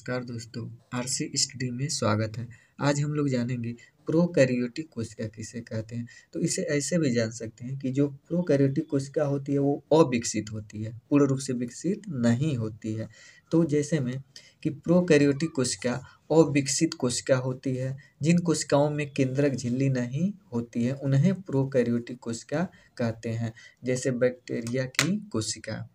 नमस्कार दोस्तों RC study में स्वागत है आज हम लोग जानेंगे प्रोकैरियोटिक कोशिका किसे कहते हैं तो इसे ऐसे भी जान सकते हैं कि जो प्रोकैरियोटिक कोशिका होती है वो अविकसित होती है पूर्ण रूप से विकसित नहीं होती है तो जैसे में कि प्रोकैरियोटिक कोशिका अविकसित कोशिका होती है जिन कोशिकाओं में केंद्रक झिल्ली नहीं होती है उन्हें प्रोकैरियोटिक कोशिका कहते हैं जैसे बैक्टीरिया की कोशिका